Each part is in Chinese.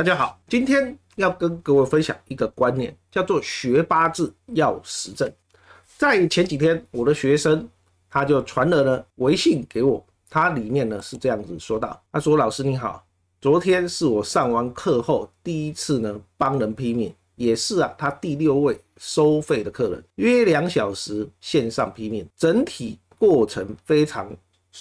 大家好，今天要跟各位分享一个观念，叫做学八字要实证。在前几天，我的学生他就传了呢微信给我，他里面呢是这样子说到：他说，老师你好，昨天是我上完课后第一次呢帮人批命，也是啊，他第六位收费的客人，约两小时线上批命，整体过程非常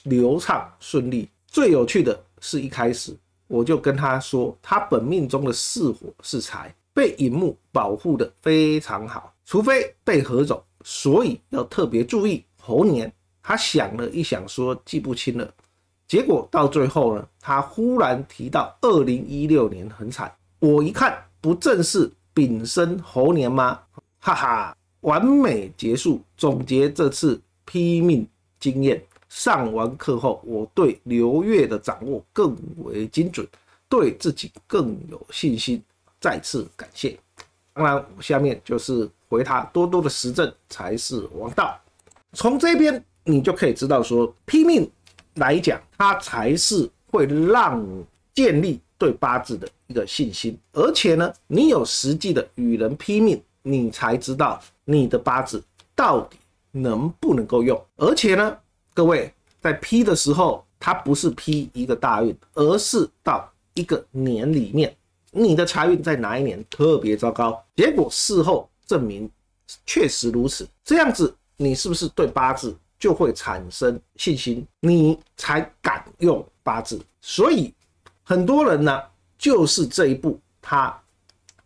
流畅顺利。最有趣的是一开始。我就跟他说，他本命中的巳火是财，被寅木保护的非常好，除非被合走，所以要特别注意猴年。他想了一想，说记不清了。结果到最后呢，他忽然提到二零一六年很惨。我一看，不正是丙申猴年吗？哈哈，完美结束。总结这次拼命经验。上完课后，我对刘月的掌握更为精准，对自己更有信心。再次感谢。当然，我下面就是回他：多多的实证才是王道。从这边你就可以知道，说拼命来讲，它才是会让建立对八字的一个信心。而且呢，你有实际的与人拼命，你才知道你的八字到底能不能够用。而且呢。各位在批的时候，它不是批一个大运，而是到一个年里面，你的财运在哪一年特别糟糕。结果事后证明确实如此，这样子你是不是对八字就会产生信心？你才敢用八字。所以很多人呢，就是这一步他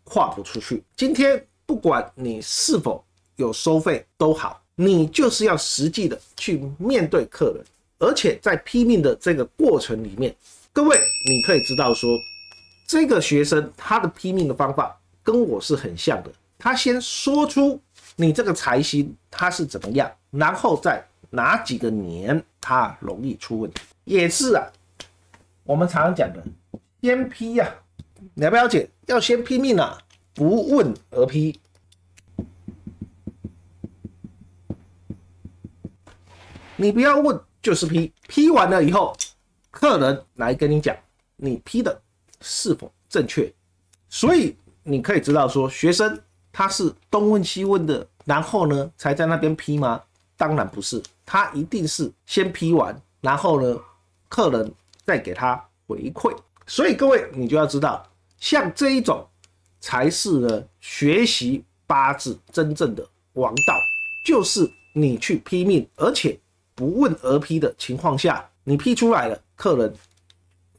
跨不出去。今天不管你是否有收费都好。你就是要实际的去面对客人，而且在批命的这个过程里面，各位你可以知道说，这个学生他的批命的方法跟我是很像的。他先说出你这个财星他是怎么样，然后在哪几个年他容易出问题，也是啊，我们常讲的先批啊，不了解要先批命啊，不问而批。你不要问，就是批批完了以后，客人来跟你讲你批的是否正确，所以你可以知道说，学生他是东问西问的，然后呢才在那边批吗？当然不是，他一定是先批完，然后呢客人再给他回馈。所以各位，你就要知道，像这一种才是呢学习八字真正的王道，就是你去批命，而且。不问而批的情况下，你批出来了，客人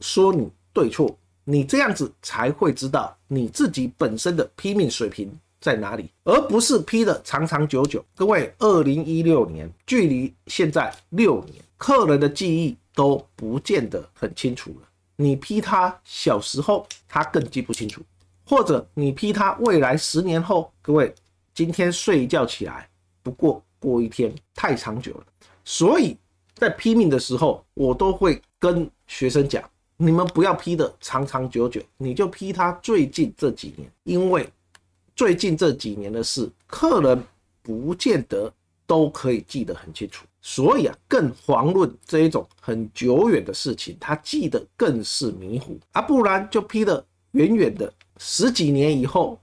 说你对错，你这样子才会知道你自己本身的批命水平在哪里，而不是批得长长久久。各位，二零一六年距离现在六年，客人的记忆都不见得很清楚了。你批他小时候，他更记不清楚；或者你批他未来十年后，各位今天睡一觉起来，不过过一天太长久了。所以，在批命的时候，我都会跟学生讲：你们不要批的长长久久，你就批他最近这几年。因为最近这几年的事，客人不见得都可以记得很清楚。所以啊，更遑论这一种很久远的事情，他记得更是迷糊。啊，不然就批的远远的十几年以后。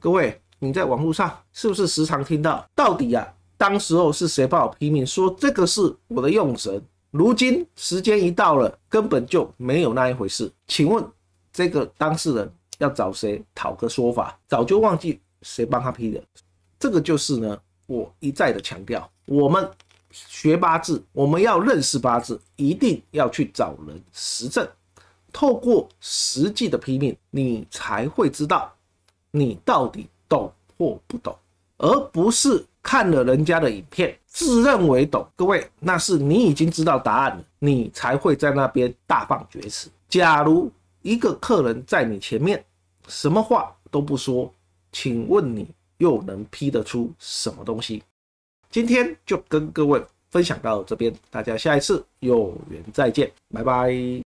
各位，你在网络上是不是时常听到？到底啊？当时候是谁帮我批命说这个是我的用神？如今时间一到了，根本就没有那一回事。请问这个当事人要找谁讨个说法？早就忘记谁帮他批的。这个就是呢，我一再的强调，我们学八字，我们要认识八字，一定要去找人实证，透过实际的批命，你才会知道你到底懂或不懂，而不是。看了人家的影片，自认为懂，各位，那是你已经知道答案了，你才会在那边大放厥词。假如一个客人在你前面，什么话都不说，请问你又能批得出什么东西？今天就跟各位分享到这边，大家下一次有缘再见，拜拜。